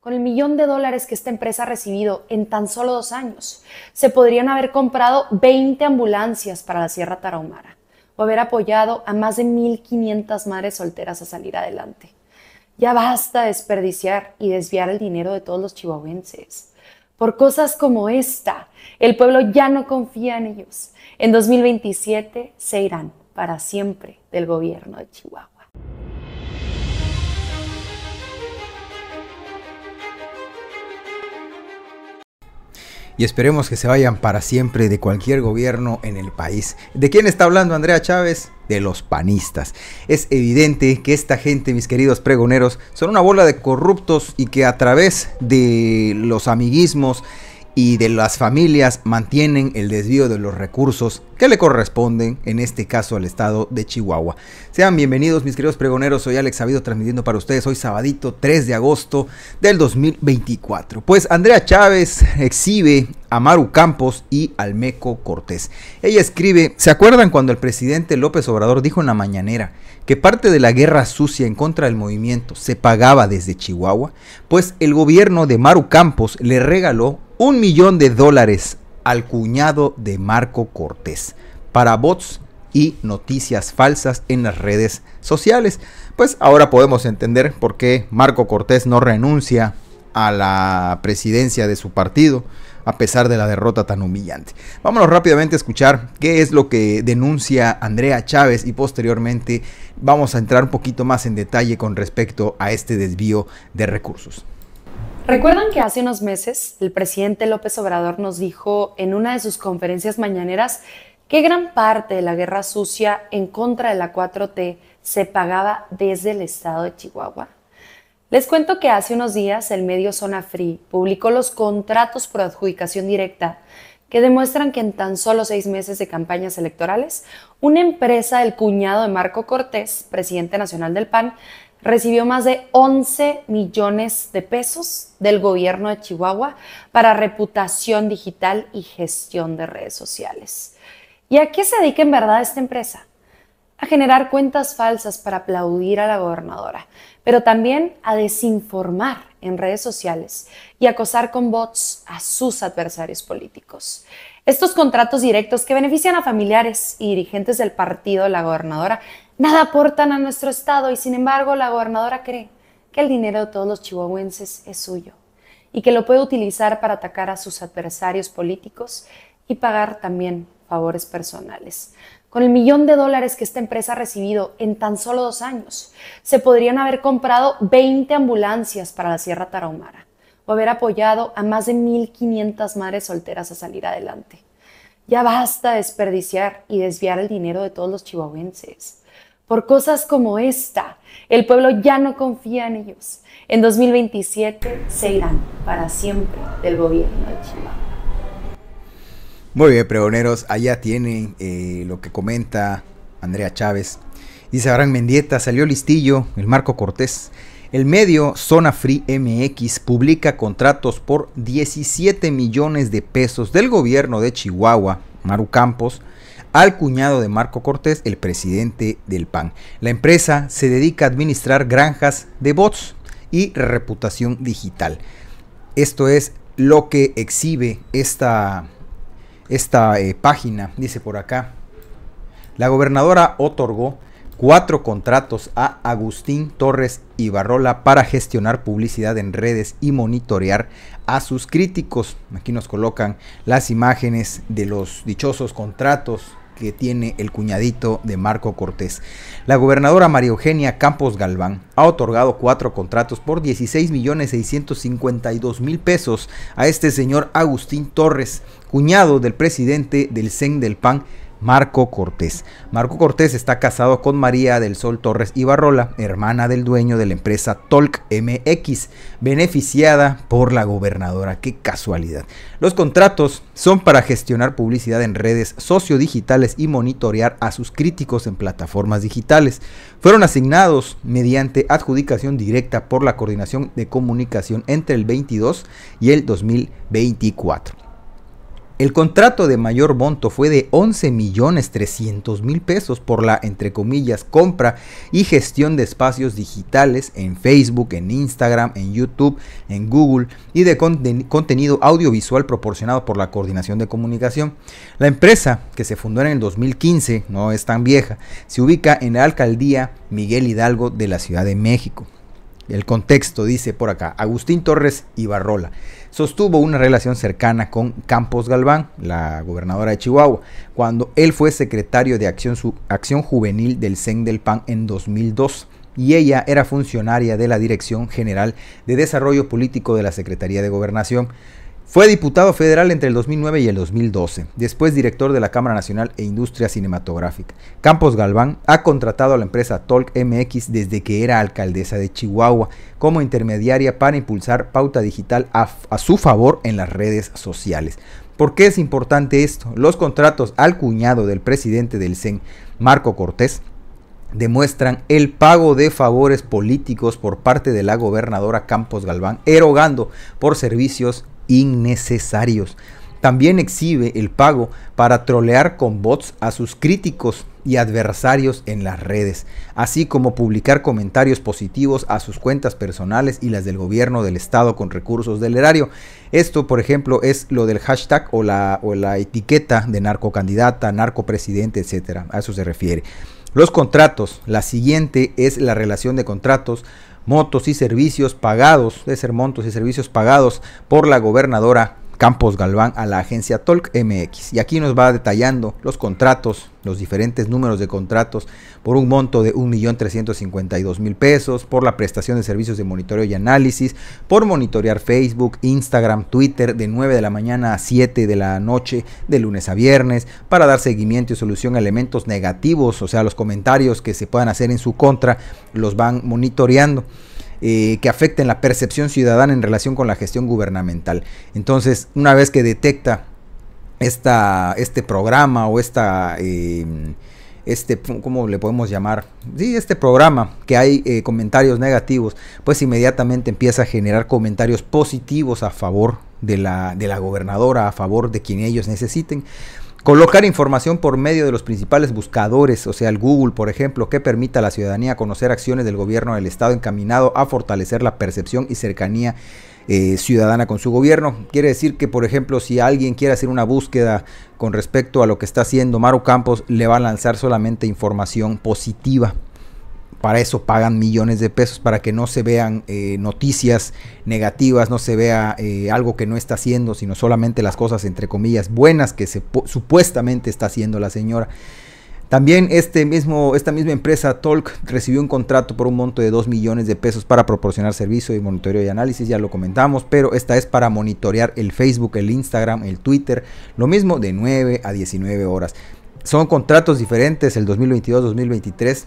con el millón de dólares que esta empresa ha recibido en tan solo dos años, se podrían haber comprado 20 ambulancias para la Sierra Tarahumara o haber apoyado a más de 1.500 madres solteras a salir adelante. Ya basta desperdiciar y desviar el dinero de todos los chihuahuenses. Por cosas como esta, el pueblo ya no confía en ellos. En 2027 se irán para siempre del gobierno de Chihuahua. y esperemos que se vayan para siempre de cualquier gobierno en el país. ¿De quién está hablando Andrea Chávez? De los panistas. Es evidente que esta gente, mis queridos pregoneros, son una bola de corruptos y que a través de los amiguismos, y de las familias mantienen el desvío de los recursos que le corresponden, en este caso al estado de Chihuahua. Sean bienvenidos mis queridos pregoneros, soy Alex Sabido transmitiendo para ustedes hoy sabadito 3 de agosto del 2024. Pues Andrea Chávez exhibe a Maru Campos y Almeco Cortés. Ella escribe, ¿se acuerdan cuando el presidente López Obrador dijo en la mañanera que parte de la guerra sucia en contra del movimiento se pagaba desde Chihuahua? Pues el gobierno de Maru Campos le regaló un millón de dólares al cuñado de Marco Cortés para bots y noticias falsas en las redes sociales. Pues ahora podemos entender por qué Marco Cortés no renuncia a la presidencia de su partido a pesar de la derrota tan humillante. Vámonos rápidamente a escuchar qué es lo que denuncia Andrea Chávez y posteriormente vamos a entrar un poquito más en detalle con respecto a este desvío de recursos. ¿Recuerdan que hace unos meses el presidente López Obrador nos dijo en una de sus conferencias mañaneras que gran parte de la guerra sucia en contra de la 4T se pagaba desde el estado de Chihuahua? Les cuento que hace unos días el medio Zona Free publicó los contratos por adjudicación directa que demuestran que en tan solo seis meses de campañas electorales, una empresa del cuñado de Marco Cortés, presidente nacional del PAN, recibió más de 11 millones de pesos del gobierno de Chihuahua para reputación digital y gestión de redes sociales. ¿Y a qué se dedica en verdad esta empresa? A generar cuentas falsas para aplaudir a la gobernadora, pero también a desinformar en redes sociales y acosar con bots a sus adversarios políticos. Estos contratos directos que benefician a familiares y dirigentes del partido de la gobernadora nada aportan a nuestro Estado y sin embargo la gobernadora cree que el dinero de todos los chihuahuenses es suyo y que lo puede utilizar para atacar a sus adversarios políticos y pagar también favores personales. Con el millón de dólares que esta empresa ha recibido en tan solo dos años, se podrían haber comprado 20 ambulancias para la Sierra Tarahumara o haber apoyado a más de 1.500 madres solteras a salir adelante. Ya basta desperdiciar y desviar el dinero de todos los chihuahuenses por cosas como esta. El pueblo ya no confía en ellos. En 2027 se irán para siempre del gobierno de Chihuahua. Muy bien, pregoneros, allá tienen eh, lo que comenta Andrea Chávez. Dice Abraham Mendieta, salió listillo, el Marco Cortés. El medio Zona Free MX publica contratos por 17 millones de pesos del gobierno de Chihuahua, Maru Campos, al cuñado de Marco Cortés, el presidente del PAN. La empresa se dedica a administrar granjas de bots y reputación digital. Esto es lo que exhibe esta, esta eh, página, dice por acá. La gobernadora otorgó cuatro contratos a Agustín Torres Ibarrola para gestionar publicidad en redes y monitorear a sus críticos. Aquí nos colocan las imágenes de los dichosos contratos que tiene el cuñadito de Marco Cortés. La gobernadora María Eugenia Campos Galván ha otorgado cuatro contratos por 16 millones 652 mil pesos a este señor Agustín Torres, cuñado del presidente del CEN del PAN, Marco Cortés. Marco Cortés está casado con María del Sol Torres Ibarrola, hermana del dueño de la empresa Talk MX, beneficiada por la gobernadora. Qué casualidad. Los contratos son para gestionar publicidad en redes sociodigitales y monitorear a sus críticos en plataformas digitales. Fueron asignados mediante adjudicación directa por la Coordinación de Comunicación entre el 22 y el 2024. El contrato de mayor monto fue de $11.300.000 millones pesos por la, entre comillas, compra y gestión de espacios digitales en Facebook, en Instagram, en YouTube, en Google y de contenido audiovisual proporcionado por la Coordinación de Comunicación. La empresa, que se fundó en el 2015, no es tan vieja, se ubica en la alcaldía Miguel Hidalgo de la Ciudad de México. El contexto dice por acá, Agustín Torres Ibarrola sostuvo una relación cercana con Campos Galván, la gobernadora de Chihuahua, cuando él fue secretario de Acción, Acción Juvenil del CEN del PAN en 2002 y ella era funcionaria de la Dirección General de Desarrollo Político de la Secretaría de Gobernación. Fue diputado federal entre el 2009 y el 2012, después director de la Cámara Nacional e Industria Cinematográfica. Campos Galván ha contratado a la empresa Talk MX desde que era alcaldesa de Chihuahua como intermediaria para impulsar pauta digital a, su favor en las redes sociales. ¿Por qué es importante esto? Los contratos al cuñado del presidente del CEN, Marco Cortés, demuestran el pago de favores políticos por parte de la gobernadora Campos Galván, erogando por servicios innecesarios. También exhibe el pago para trolear con bots a sus críticos y adversarios en las redes, así como publicar comentarios positivos a sus cuentas personales y las del gobierno del estado con recursos del erario. Esto, por ejemplo, es lo del hashtag o la, o la etiqueta de narcocandidata, narcopresidente, etcétera A eso se refiere. Los contratos. La siguiente es la relación de contratos motos y servicios pagados, de ser montos y servicios pagados por la gobernadora Campos Galván a la agencia Talk MX. Y aquí nos va detallando los contratos, los diferentes números de contratos por un monto de 1.352.000 pesos, por la prestación de servicios de monitoreo y análisis, por monitorear Facebook, Instagram, Twitter de 9 de la mañana a 7 de la noche de lunes a viernes, para dar seguimiento y solución a elementos negativos, o sea, los comentarios que se puedan hacer en su contra, los van monitoreando. Eh, que afecten la percepción ciudadana en relación con la gestión gubernamental. Entonces, una vez que detecta esta, este programa o esta... Eh, este, ¿cómo le podemos llamar? Sí, este programa que hay eh, comentarios negativos, pues inmediatamente empieza a generar comentarios positivos a favor de la, de la gobernadora, a favor de quien ellos necesiten. Colocar información por medio de los principales buscadores, o sea, el Google, por ejemplo, que permita a la ciudadanía conocer acciones del gobierno del Estado encaminado a fortalecer la percepción y cercanía eh, ciudadana con su gobierno. Quiere decir que, por ejemplo, si alguien quiere hacer una búsqueda con respecto a lo que está haciendo Maru Campos, le va a lanzar solamente información positiva. Para eso pagan millones de pesos, para que no se vean eh, noticias negativas, no se vea eh, algo que no está haciendo, sino solamente las cosas, entre comillas, buenas que se, supuestamente está haciendo la señora. También este mismo, esta misma empresa Talk recibió un contrato por un monto de 2 millones de pesos para proporcionar servicio de monitoreo y análisis, ya lo comentamos, pero esta es para monitorear el Facebook, el Instagram, el Twitter, lo mismo de 9 a 19 horas. Son contratos diferentes, el 2022-2023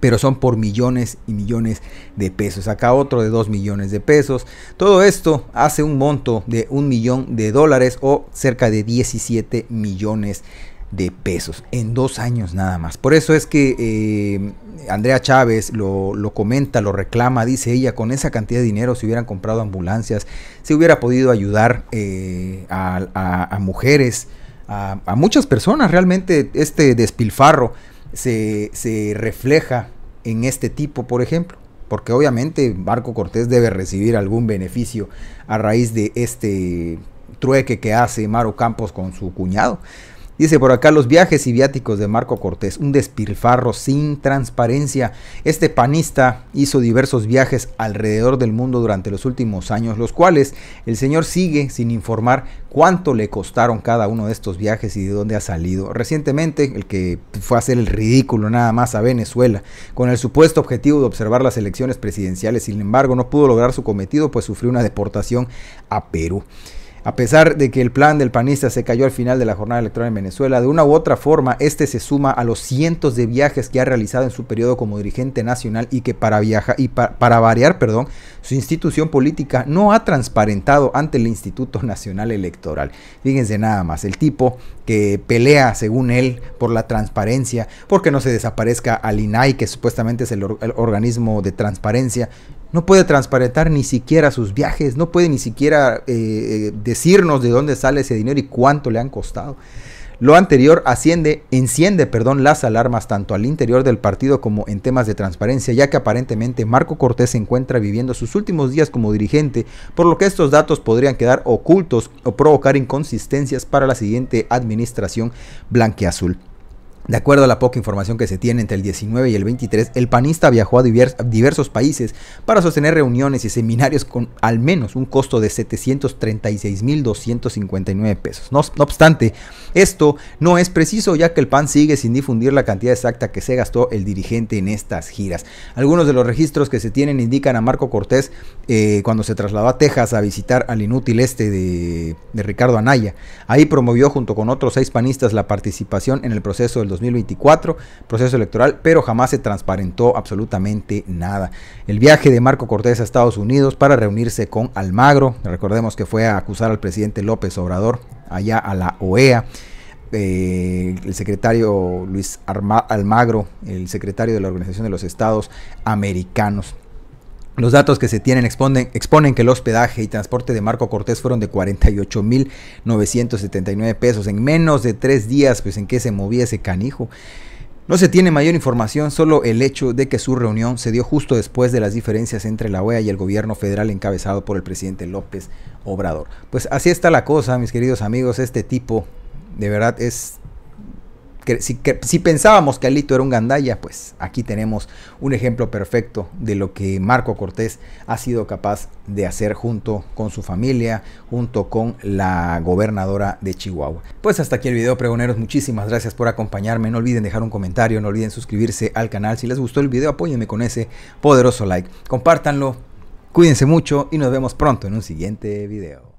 pero son por millones y millones de pesos. Acá otro de 2 millones de pesos. Todo esto hace un monto de un millón de dólares o cerca de 17 millones de pesos en dos años nada más. Por eso es que eh, Andrea Chávez lo, comenta, lo reclama, dice ella, con esa cantidad de dinero se hubieran comprado ambulancias, se hubiera podido ayudar eh, a, mujeres, a muchas personas realmente este despilfarro se, refleja en este tipo, por ejemplo? Porque obviamente Marco Cortés debe recibir algún beneficio a raíz de este trueque que hace Maro Campos con su cuñado. Dice por acá los viajes y viáticos de Marco Cortés, un despilfarro sin transparencia. Este panista hizo diversos viajes alrededor del mundo durante los últimos años, los cuales el señor sigue sin informar cuánto le costaron cada uno de estos viajes y de dónde ha salido. Recientemente, el que fue a hacer el ridículo nada más a Venezuela, con el supuesto objetivo de observar las elecciones presidenciales, sin embargo no pudo lograr su cometido, pues sufrió una deportación a Perú. A pesar de que el plan del panista se cayó al final de la jornada electoral en Venezuela, de una u otra forma, este se suma a los cientos de viajes que ha realizado en su periodo como dirigente nacional y que para, viajar y para variar, perdón, su institución política no ha transparentado ante el Instituto Nacional Electoral. Fíjense nada más, el tipo que pelea, según él, por la transparencia, porque no se desaparezca al INAI, que supuestamente es el organismo de transparencia, no puede transparentar ni siquiera sus viajes, no puede ni siquiera eh, eh, decirnos de dónde sale ese dinero y cuánto le han costado. Lo anterior asciende, enciende perdón, las alarmas tanto al interior del partido como en temas de transparencia, ya que aparentemente Marco Cortés se encuentra viviendo sus últimos días como dirigente, por lo que estos datos podrían quedar ocultos o provocar inconsistencias para la siguiente administración blanqueazul. De acuerdo a la poca información que se tiene entre el 19 y el 23, el panista viajó a diversos países para sostener reuniones y seminarios con al menos un costo de 736.259 pesos. No, obstante, esto no es preciso ya que el PAN sigue sin difundir la cantidad exacta que se gastó el dirigente en estas giras. Algunos de los registros que se tienen indican a Marco Cortés eh, cuando se trasladó a Texas a visitar al inútil este de, de Ricardo Anaya. Ahí promovió junto con otros seis panistas la participación en el proceso del 2024, proceso electoral, pero jamás se transparentó absolutamente nada. El viaje de Marco Cortés a Estados Unidos para reunirse con Almagro, recordemos que fue a acusar al presidente López Obrador allá a la OEA. Eh, el secretario Luis Almagro, el secretario de la Organización de los Estados Americanos. Los datos que se tienen exponen, que el hospedaje y transporte de Marco Cortés fueron de 48.979 pesos en menos de tres días, pues en que se movía ese canijo. No se tiene mayor información, solo el hecho de que su reunión se dio justo después de las diferencias entre la OEA y el gobierno federal encabezado por el presidente López Obrador. Pues así está la cosa, mis queridos amigos, este tipo de verdad es si, si, pensábamos que Alito era un gandalla, pues aquí tenemos un ejemplo perfecto de lo que Marco Cortés ha sido capaz de hacer junto con su familia, junto con la gobernadora de Chihuahua. Pues hasta aquí el video, pregoneros. Muchísimas gracias por acompañarme. No olviden dejar un comentario, no olviden suscribirse al canal. Si les gustó el video, apóyenme con ese poderoso like. Compártanlo, cuídense mucho y nos vemos pronto en un siguiente video.